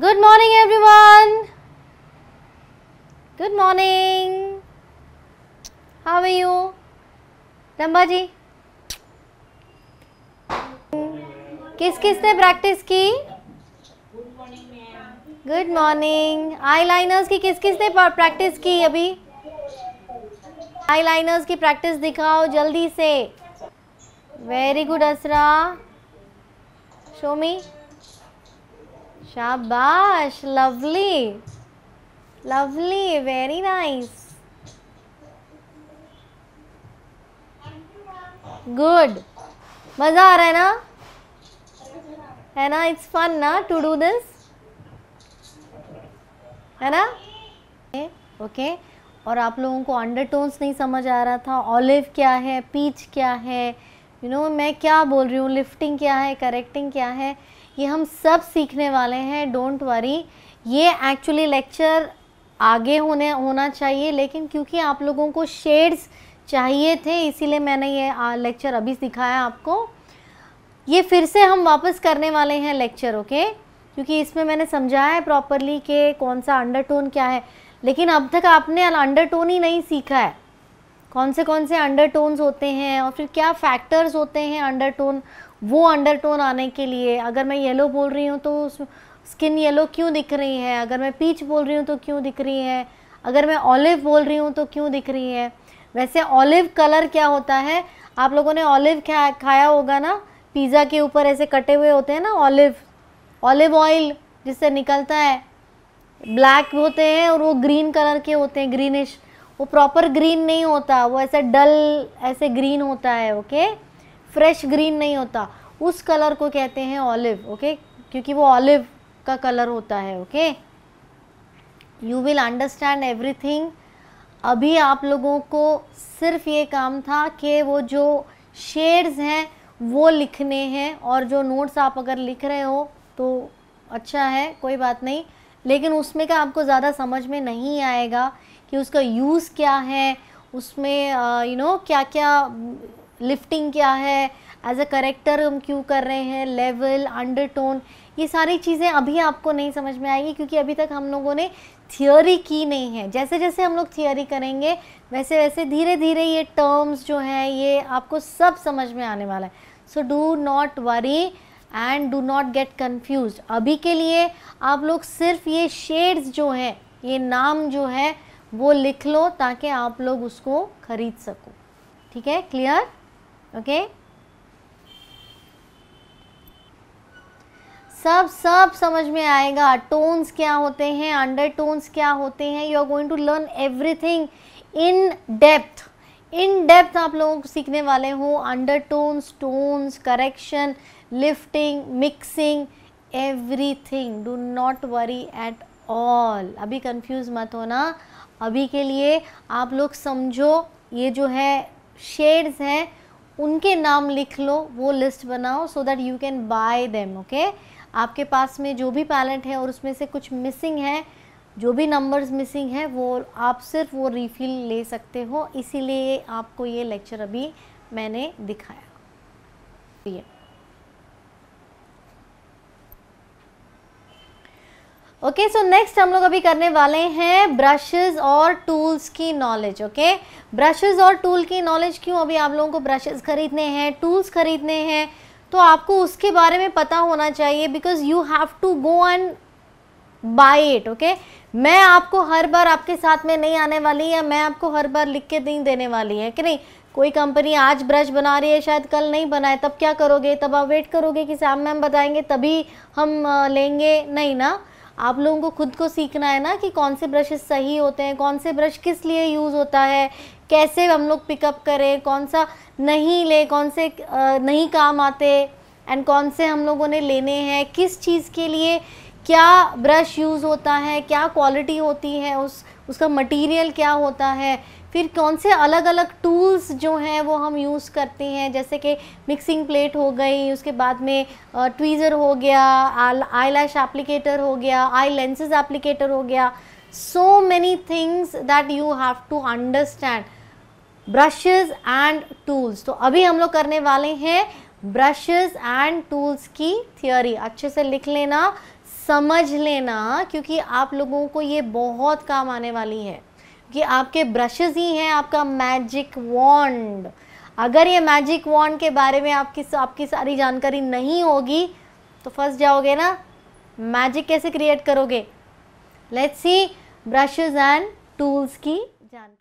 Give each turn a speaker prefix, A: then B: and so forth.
A: Good morning one good morning how are you Ramba ji किस किस ने प्रैक्टिस की गुड मॉर्निंग आई लाइनर्स की किस किस ने प्रैक्टिस की अभी आई लाइनर्स की प्रैक्टिस दिखाओ जल्दी से very good Asra show me शाबाश lovely lovely very nice good मज़ा आ रहा है ना है ना इट्स फन ना टू डू दिस है ना ओके okay. और आप लोगों को अंडरटोन्स नहीं समझ आ रहा था ऑलिव क्या है पीच क्या है यू you नो know, मैं क्या बोल रही हूँ लिफ्टिंग क्या है करेक्टिंग क्या है ये हम सब सीखने वाले हैं डोंट वरी ये एक्चुअली लेक्चर आगे होने होना चाहिए लेकिन क्योंकि आप लोगों को शेड्स चाहिए थे इसीलिए मैंने ये लेक्चर अभी दिखाया आपको ये फिर से हम वापस करने वाले हैं लेक्चर ओके क्योंकि इसमें मैंने समझाया है प्रॉपरली कि कौन सा अंडरटोन क्या है लेकिन अब तक आपने अंडरटोन ही नहीं सीखा है कौन से कौन से अंडरटोन्स होते हैं और फिर क्या फैक्टर्स होते हैं अंडरटोन वो अंडरटोन आने के लिए अगर मैं येलो बोल रही हूँ तो स्किन येलो क्यों दिख रही है अगर मैं पीच बोल रही हूँ तो क्यों दिख रही है अगर मैं ऑलिव बोल रही हूँ तो क्यों दिख रही है वैसे ऑलिव कलर क्या होता है आप लोगों ने ऑलिव खा, खाया होगा ना पिज़्ज़ा के ऊपर ऐसे कटे हुए होते हैं ना ऑलिव ऑलिव ऑयल जिससे निकलता है ब्लैक होते हैं और वो ग्रीन कलर के होते हैं ग्रीनिश वो प्रॉपर ग्रीन नहीं होता वो ऐसे डल ऐसे ग्रीन होता है ओके okay? फ्रेश ग्रीन नहीं होता उस कलर को कहते हैं ऑलिव ओके क्योंकि वो ऑलिव का कलर होता है okay you will understand everything अभी आप लोगों को सिर्फ ये काम था कि वो जो शेड्स हैं वो लिखने हैं और जो नोट्स आप अगर लिख रहे हो तो अच्छा है कोई बात नहीं लेकिन उसमें का आपको ज़्यादा समझ में नहीं आएगा कि उसका यूज़ क्या है उसमें यू uh, नो क्या क्या लिफ्टिंग क्या है एज अ करेक्टर हम क्यों कर रहे हैं लेवल अंडरटोन ये सारी चीज़ें अभी आपको नहीं समझ में आएगी क्योंकि अभी तक हम लोगों ने थियोरी की नहीं है जैसे जैसे हम लोग थियोरी करेंगे वैसे वैसे धीरे धीरे ये टर्म्स जो हैं ये आपको सब समझ में आने वाला है so do not worry and do not get confuse अभी के लिए आप लोग सिर्फ ये शेड्स जो हैं ये नाम जो है वो लिख लो ताकि आप लोग उसको खरीद सको ठीक है क्लियर okay सब सब समझ में आएगा टोन्स क्या होते हैं अंडर टोन्स क्या होते हैं you are going to learn everything in depth in depth आप लोग सीखने वाले हो undertones tones correction lifting mixing everything do not worry at all अभी कंफ्यूज मत होना अभी के लिए आप लोग समझो ये जो है शेड्स हैं उनके नाम लिख लो वो लिस्ट बनाओ so that you can buy them okay आपके पास में जो भी पैलेट है और उसमें से कुछ मिसिंग है जो भी नंबर्स मिसिंग है वो आप सिर्फ वो रिफिल ले सकते हो इसीलिए आपको ये लेक्चर अभी मैंने दिखाया ओके सो नेक्स्ट हम लोग अभी करने वाले हैं ब्रशेस और टूल्स की नॉलेज ओके ब्रशेस और टूल की नॉलेज क्यों अभी आप लोगों को ब्रशेस खरीदने हैं टूल्स खरीदने हैं तो आपको उसके बारे में पता होना चाहिए because you have to go and buy it okay मैं आपको हर बार आपके साथ में नहीं आने वाली या मैं आपको हर बार लिख के नहीं देने वाली है कि नहीं कोई कंपनी आज ब्रश बना रही है शायद कल नहीं बनाए तब क्या करोगे तब आप वेट करोगे कि में मैम बताएंगे तभी हम लेंगे नहीं ना आप लोगों को खुद को सीखना है ना कि कौन से ब्रशेस सही होते हैं कौन से ब्रश किस लिए यूज़ होता है कैसे हम लोग पिकअप करें कौन सा नहीं ले कौन से नहीं काम आते एंड कौन से हम लोगों ने लेने हैं किस चीज़ के लिए क्या ब्रश यूज़ होता है क्या क्वालिटी होती है उस उसका मटेरियल क्या होता है फिर कौन से अलग अलग टूल्स जो हैं वो हम यूज़ करते हैं जैसे कि मिक्सिंग प्लेट हो गई उसके बाद में ट्वीज़र हो गया आई लैश एप्लीकेटर हो गया आई लेंसेज एप्लीकेटर हो गया so many things that you have to understand brushes and tools तो अभी हम लोग करने वाले हैं ब्रशेज एंड टूल्स की थियोरी अच्छे से लिख लेना समझ लेना क्योंकि आप लोगों को ये बहुत काम आने वाली है कि आपके ब्रशेज ही हैं आपका मैजिक वॉन्ड अगर ये मैजिक वॉन्ड के बारे में आपकी आपकी सारी जानकारी नहीं होगी तो फंस जाओगे ना मैजिक कैसे क्रिएट करोगे let's see brushes and tools की जानकारी